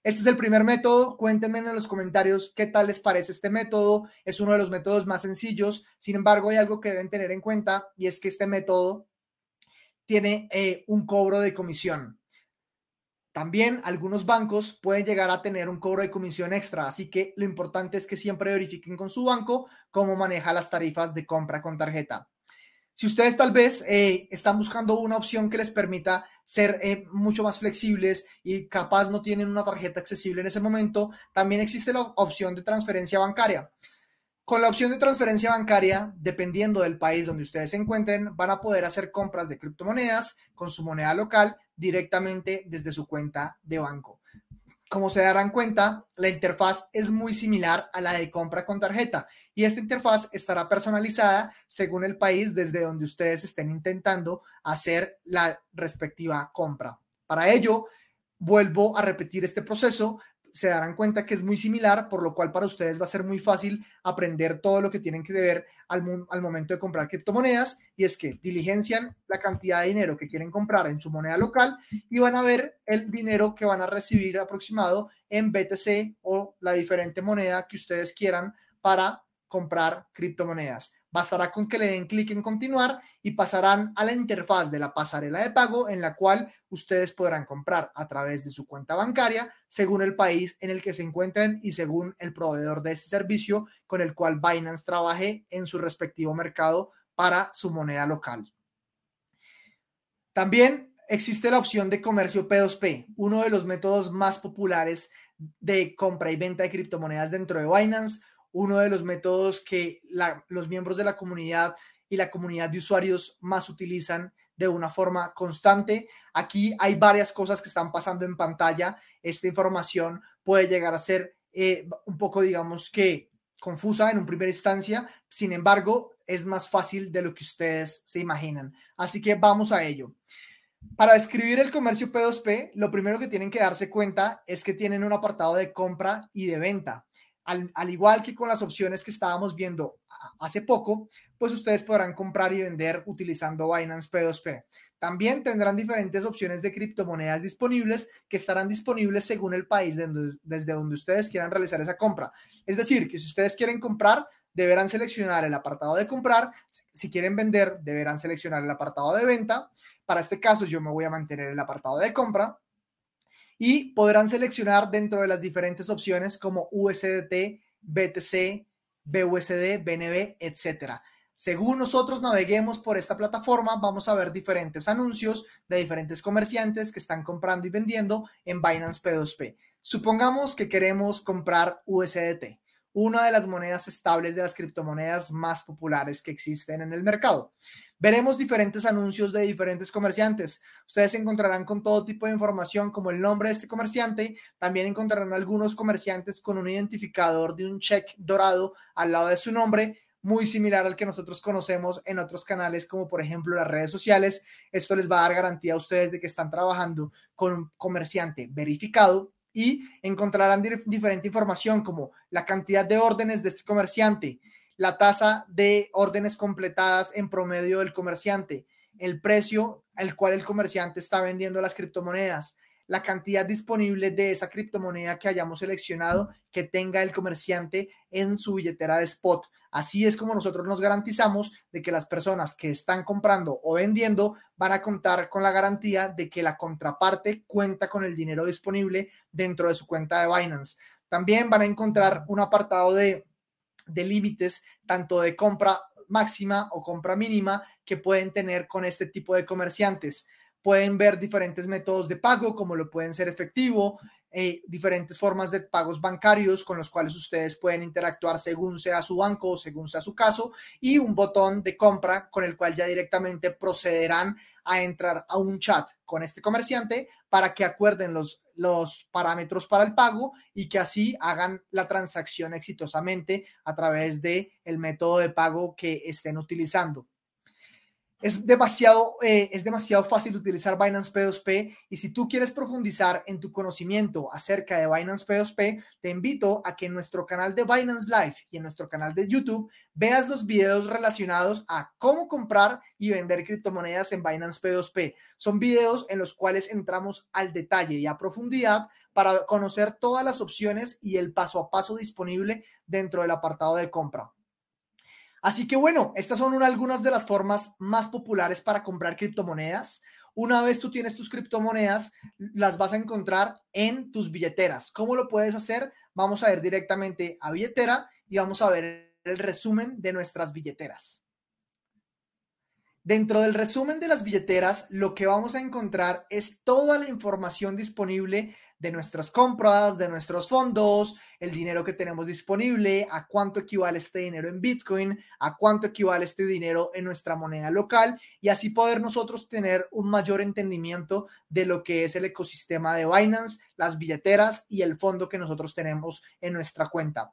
Speaker 1: Este es el primer método. Cuéntenme en los comentarios qué tal les parece este método. Es uno de los métodos más sencillos. Sin embargo, hay algo que deben tener en cuenta y es que este método tiene eh, un cobro de comisión. También algunos bancos pueden llegar a tener un cobro de comisión extra, así que lo importante es que siempre verifiquen con su banco cómo maneja las tarifas de compra con tarjeta. Si ustedes tal vez eh, están buscando una opción que les permita ser eh, mucho más flexibles y capaz no tienen una tarjeta accesible en ese momento, también existe la opción de transferencia bancaria. Con la opción de transferencia bancaria, dependiendo del país donde ustedes se encuentren, van a poder hacer compras de criptomonedas con su moneda local directamente desde su cuenta de banco. Como se darán cuenta, la interfaz es muy similar a la de compra con tarjeta y esta interfaz estará personalizada según el país desde donde ustedes estén intentando hacer la respectiva compra. Para ello, vuelvo a repetir este proceso se darán cuenta que es muy similar, por lo cual para ustedes va a ser muy fácil aprender todo lo que tienen que ver al, momento de comprar criptomonedas. Y es que diligencian la cantidad de dinero que quieren comprar en su moneda local y van a ver el dinero que van a recibir aproximado en BTC o la diferente moneda que ustedes quieran para comprar criptomonedas. Bastará con que le den clic en continuar y pasarán a la interfaz de la pasarela de pago en la cual ustedes podrán comprar a través de su cuenta bancaria según el país en el que se encuentren y según el proveedor de este servicio con el cual Binance trabaje en su respectivo mercado para su moneda local. También existe la opción de comercio P2P, uno de los métodos más populares de compra y venta de criptomonedas dentro de Binance uno de los métodos que los miembros de la comunidad y la comunidad de usuarios más utilizan de una forma constante. Aquí hay varias cosas que están pasando en pantalla. Esta información puede llegar a ser eh, un poco, digamos que, confusa en un primera instancia. Sin embargo, es más fácil de lo que ustedes se imaginan. Así que vamos a ello. Para describir el comercio P2P, lo primero que tienen que darse cuenta es que tienen un apartado de compra y de venta al, igual que con las opciones que estábamos viendo hace poco, pues ustedes podrán comprar y vender utilizando Binance P2P. También tendrán diferentes opciones de criptomonedas disponibles que estarán disponibles según el país desde donde ustedes quieran realizar esa compra. Es decir, que si ustedes quieren comprar, deberán seleccionar el apartado de comprar. Si quieren vender, deberán seleccionar el apartado de venta. Para este caso, yo me voy a mantener el apartado de compra y podrán seleccionar dentro de las diferentes opciones como USDT, BTC, BUSD, BNB, etc. Según nosotros naveguemos por esta plataforma, vamos a ver diferentes anuncios de diferentes comerciantes que están comprando y vendiendo en Binance P2P. Supongamos que queremos comprar USDT, una de las monedas estables de las criptomonedas más populares que existen en el mercado. Veremos diferentes anuncios de diferentes comerciantes. Ustedes encontrarán con todo tipo de información como el nombre de este comerciante. También encontrarán algunos comerciantes con un identificador de un check dorado al lado de su nombre muy similar al que nosotros conocemos en otros canales, como por ejemplo las redes sociales. Esto les va a dar garantía a ustedes de que están trabajando con un comerciante verificado y encontrarán diferente información como la cantidad de órdenes de este comerciante, la tasa de órdenes completadas en promedio del comerciante, el precio al cual el comerciante está vendiendo las criptomonedas, la cantidad disponible de esa criptomoneda que hayamos seleccionado que tenga el comerciante en su billetera de spot. Así es como nosotros nos garantizamos de que las personas que están comprando o vendiendo van a contar con la garantía de que la contraparte cuenta con el dinero disponible dentro de su cuenta de Binance. También van a encontrar un apartado de de límites, tanto de compra máxima o compra mínima que pueden tener con este tipo de comerciantes. Pueden ver diferentes métodos de pago, como lo pueden ser efectivo, eh, diferentes formas de pagos bancarios con los cuales ustedes pueden interactuar según sea su banco o según sea su caso y un botón de compra con el cual ya directamente procederán a entrar a un chat con este comerciante para que acuerden los, los parámetros para el pago y que así hagan la transacción exitosamente a través de el método de pago que estén utilizando es demasiado, eh, es demasiado fácil utilizar Binance P2P y si tú quieres profundizar en tu conocimiento acerca de Binance P2P, te invito a que en nuestro canal de Binance Live y en nuestro canal de YouTube veas los videos relacionados a cómo comprar y vender criptomonedas en Binance P2P. Son videos en los cuales entramos al detalle y a profundidad para conocer todas las opciones y el paso a paso disponible dentro del apartado de compra. Así que bueno, estas son algunas de las formas más populares para comprar criptomonedas. Una vez tú tienes tus criptomonedas, las vas a encontrar en tus billeteras. ¿Cómo lo puedes hacer? Vamos a ir directamente a billetera y vamos a ver el resumen de nuestras billeteras. Dentro del resumen de las billeteras, lo que vamos a encontrar es toda la información disponible de nuestras compras, de nuestros fondos, el dinero que tenemos disponible, a cuánto equivale este dinero en Bitcoin, a cuánto equivale este dinero en nuestra moneda local y así poder nosotros tener un mayor entendimiento de lo que es el ecosistema de Binance, las billeteras y el fondo que nosotros tenemos en nuestra cuenta.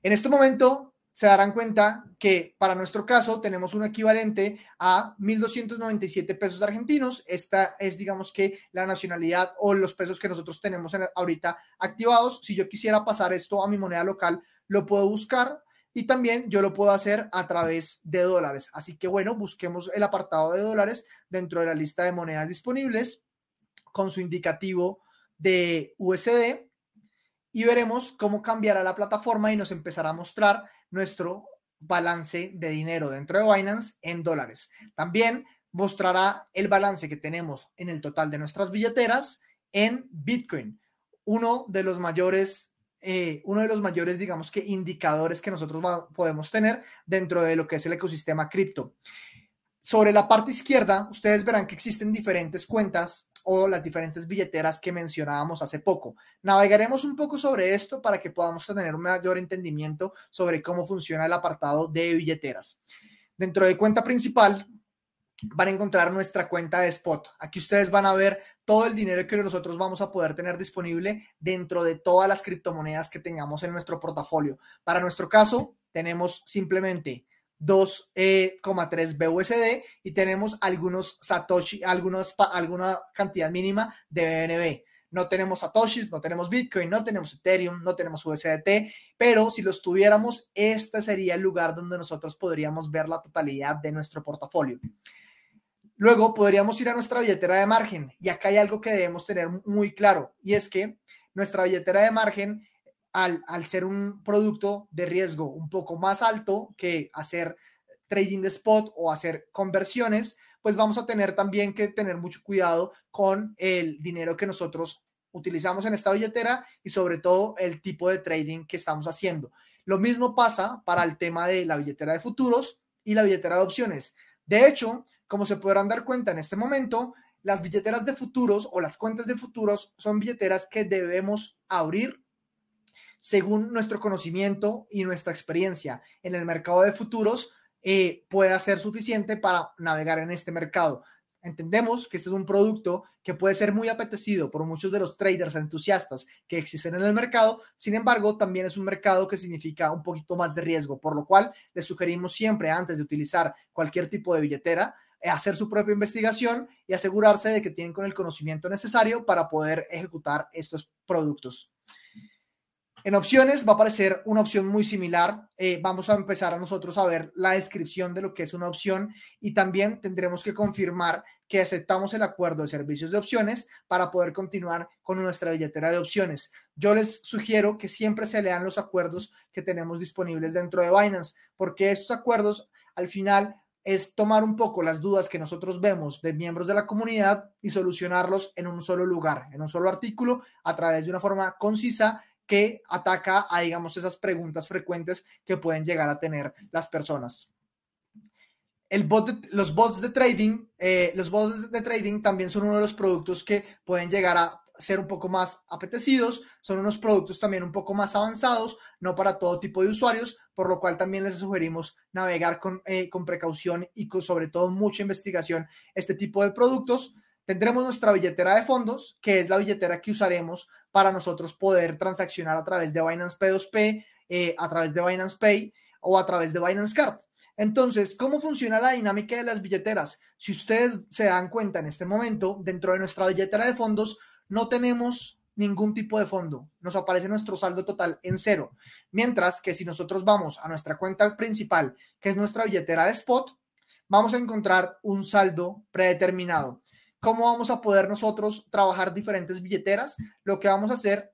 Speaker 1: En este momento se darán cuenta que para nuestro caso tenemos un equivalente a 1.297 pesos argentinos. Esta es, digamos que, la nacionalidad o los pesos que nosotros tenemos ahorita activados. Si yo quisiera pasar esto a mi moneda local, lo puedo buscar y también yo lo puedo hacer a través de dólares. Así que bueno, busquemos el apartado de dólares dentro de la lista de monedas disponibles con su indicativo de USD y veremos cómo cambiará la plataforma y nos empezará a mostrar nuestro balance de dinero dentro de Binance en dólares. También mostrará el balance que tenemos en el total de nuestras billeteras en Bitcoin, uno de los mayores eh, uno de los mayores, digamos que, indicadores que nosotros podemos tener dentro de lo que es el ecosistema cripto. Sobre la parte izquierda, ustedes verán que existen diferentes cuentas o las diferentes billeteras que mencionábamos hace poco. Navegaremos un poco sobre esto para que podamos tener un mayor entendimiento sobre cómo funciona el apartado de billeteras. Dentro de cuenta principal van a encontrar nuestra cuenta de spot. Aquí ustedes van a ver todo el dinero que nosotros vamos a poder tener disponible dentro de todas las criptomonedas que tengamos en nuestro portafolio. Para nuestro caso, tenemos simplemente 2,3 eh, BUSD y tenemos algunos Satoshi, algunos, alguna cantidad mínima de BNB. No tenemos Satoshis, no tenemos Bitcoin, no tenemos Ethereum, no tenemos USDT, pero si los tuviéramos, este sería el lugar donde nosotros podríamos ver la totalidad de nuestro portafolio. Luego podríamos ir a nuestra billetera de margen y acá hay algo que debemos tener muy claro y es que nuestra billetera de margen al, ser un producto de riesgo un poco más alto que hacer trading de spot o hacer conversiones, pues vamos a tener también que tener mucho cuidado con el dinero que nosotros utilizamos en esta billetera y sobre todo el tipo de trading que estamos haciendo. Lo mismo pasa para el tema de la billetera de futuros y la billetera de opciones. De hecho, como se podrán dar cuenta en este momento, las billeteras de futuros o las cuentas de futuros son billeteras que debemos abrir según nuestro conocimiento y nuestra experiencia en el mercado de futuros, eh, pueda ser suficiente para navegar en este mercado. Entendemos que este es un producto que puede ser muy apetecido por muchos de los traders entusiastas que existen en el mercado, sin embargo, también es un mercado que significa un poquito más de riesgo, por lo cual les sugerimos siempre antes de utilizar cualquier tipo de billetera, eh, hacer su propia investigación y asegurarse de que tienen con el conocimiento necesario para poder ejecutar estos productos. En opciones va a aparecer una opción muy similar. Eh, vamos a empezar a nosotros a ver la descripción de lo que es una opción y también tendremos que confirmar que aceptamos el acuerdo de servicios de opciones para poder continuar con nuestra billetera de opciones. Yo les sugiero que siempre se lean los acuerdos que tenemos disponibles dentro de Binance, porque estos acuerdos al final es tomar un poco las dudas que nosotros vemos de miembros de la comunidad y solucionarlos en un solo lugar, en un solo artículo, a través de una forma concisa que ataca a, digamos, esas preguntas frecuentes que pueden llegar a tener las personas. los bots de trading, eh, los bots de trading también son uno de los productos que pueden llegar a ser un poco más apetecidos, son unos productos también un poco más avanzados, no para todo tipo de usuarios, por lo cual también les sugerimos navegar con, eh, con precaución y sobre todo mucha investigación este tipo de productos tendremos nuestra billetera de fondos, que es la billetera que usaremos para nosotros poder transaccionar a través de Binance P2P, eh, a través de Binance Pay o a través de Binance Card. Entonces, ¿cómo funciona la dinámica de las billeteras? Si ustedes se dan cuenta en este momento, dentro de nuestra billetera de fondos no tenemos ningún tipo de fondo. Nos aparece nuestro saldo total en cero. Mientras que si nosotros vamos a nuestra cuenta principal, que es nuestra billetera de spot, vamos a encontrar un saldo predeterminado. ¿Cómo vamos a poder nosotros trabajar diferentes billeteras? Lo que vamos a hacer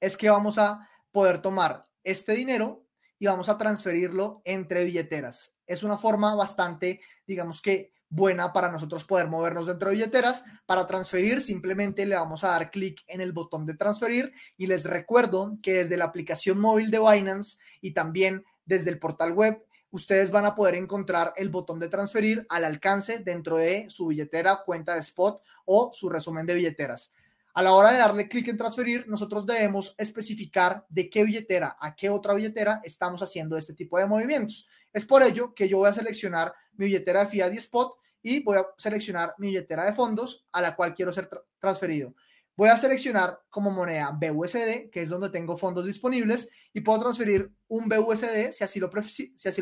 Speaker 1: es que vamos a poder tomar este dinero y vamos a transferirlo entre billeteras. Es una forma bastante, digamos que buena para nosotros poder movernos dentro de billeteras. Para transferir, simplemente le vamos a dar clic en el botón de transferir y les recuerdo que desde la aplicación móvil de Binance y también desde el portal web ustedes van a poder encontrar el botón de transferir al alcance dentro de su billetera, cuenta de spot o su resumen de billeteras. A la hora de darle clic en transferir, nosotros debemos especificar de qué billetera a qué otra billetera estamos haciendo este tipo de movimientos. Es por ello que yo voy a seleccionar mi billetera de Fiat y Spot y voy a seleccionar mi billetera de fondos a la cual quiero ser transferido. Voy a seleccionar como moneda BUSD, que es donde tengo fondos disponibles, y puedo transferir un BUSD si así lo,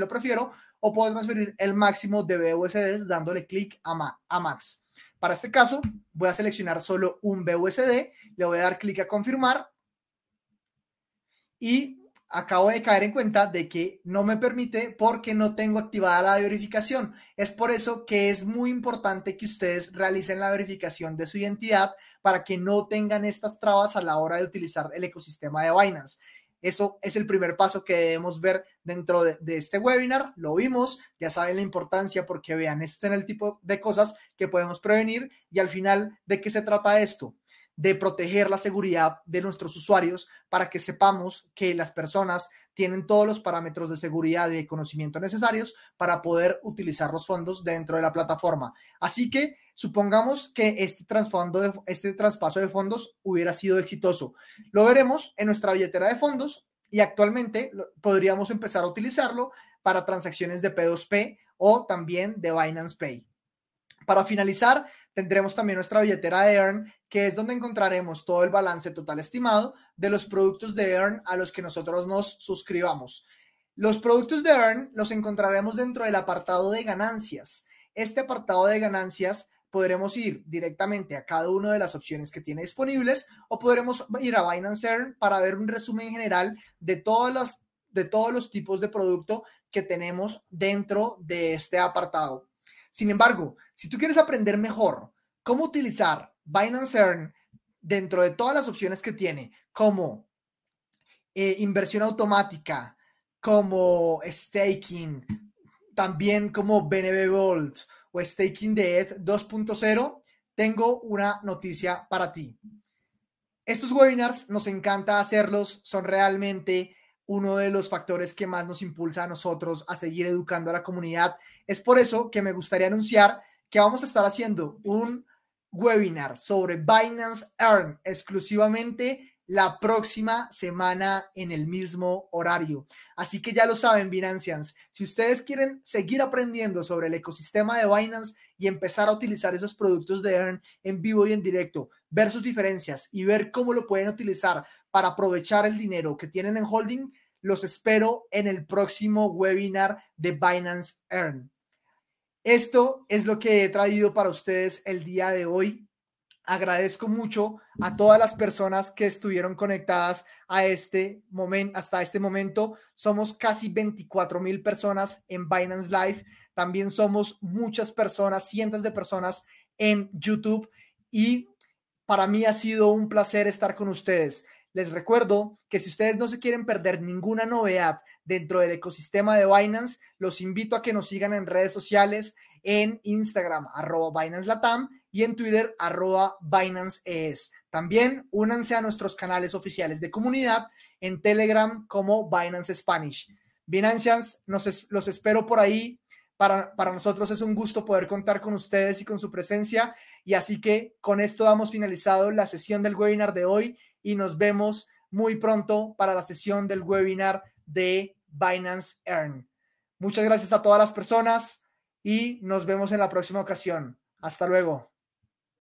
Speaker 1: prefiero, o puedo transferir el máximo de BUSD dándole clic a, a Max. Para este caso, voy a seleccionar solo un BUSD, le voy a dar clic a confirmar y acabo de caer en cuenta de que no me permite porque no tengo activada la verificación. Es por eso que es muy importante que ustedes realicen la verificación de su identidad para que no tengan estas trabas a la hora de utilizar el ecosistema de Binance. Eso es el primer paso que debemos ver dentro de, este webinar. Lo vimos, ya saben la importancia porque vean, este es el tipo de cosas que podemos prevenir y al final, ¿de qué se trata esto? de proteger la seguridad de nuestros usuarios para que sepamos que las personas tienen todos los parámetros de seguridad y de conocimiento necesarios para poder utilizar los fondos dentro de la plataforma. Así que supongamos que este, de, este traspaso de fondos hubiera sido exitoso. Lo veremos en nuestra billetera de fondos y actualmente podríamos empezar a utilizarlo para transacciones de P2P o también de Binance Pay. Para finalizar, tendremos también nuestra billetera de EARN, que es donde encontraremos todo el balance total estimado de los productos de EARN a los que nosotros nos suscribamos. Los productos de EARN los encontraremos dentro del apartado de ganancias. Este apartado de ganancias podremos ir directamente a cada una de las opciones que tiene disponibles o podremos ir a Binance Earn para ver un resumen general de de todos los tipos de producto que tenemos dentro de este apartado. Sin embargo, si tú quieres aprender mejor cómo utilizar Binance Earn dentro de todas las opciones que tiene, como eh, inversión automática, como staking, también como BNB Gold o staking de ETH 2.0, tengo una noticia para ti. Estos webinars nos encanta hacerlos, son realmente uno de los factores que más nos impulsa a nosotros a seguir educando a la comunidad. Es por eso que me gustaría anunciar que vamos a estar haciendo un webinar sobre Binance Earn exclusivamente la próxima semana en el mismo horario. Así que ya lo saben, Binancians, si ustedes quieren seguir aprendiendo sobre el ecosistema de Binance y empezar a utilizar esos productos de Earn en vivo y en directo, ver sus diferencias y ver cómo lo pueden utilizar para aprovechar el dinero que tienen en holding, los espero en el próximo webinar de Binance Earn. Esto es lo que he traído para ustedes el día de hoy. Agradezco mucho a todas las personas que estuvieron conectadas a este momento, hasta este momento. Somos casi 24 mil personas en Binance Live. También somos muchas personas, cientos de personas en YouTube. Y para mí ha sido un placer estar con ustedes. Les recuerdo que si ustedes no se quieren perder ninguna novedad dentro del ecosistema de Binance, los invito a que nos sigan en redes sociales, en Instagram, arroba Binance Latam, y en Twitter, arroba Binance ES. También únanse a nuestros canales oficiales de comunidad en Telegram como Binance Spanish. Binance, nos, los espero por ahí. Para, para nosotros es un gusto poder contar con ustedes y con su presencia. Y así que con esto damos finalizado la sesión del webinar de hoy y nos vemos muy pronto para la sesión del webinar de Binance Earn. Muchas gracias a todas las personas y nos vemos en la próxima ocasión. Hasta luego.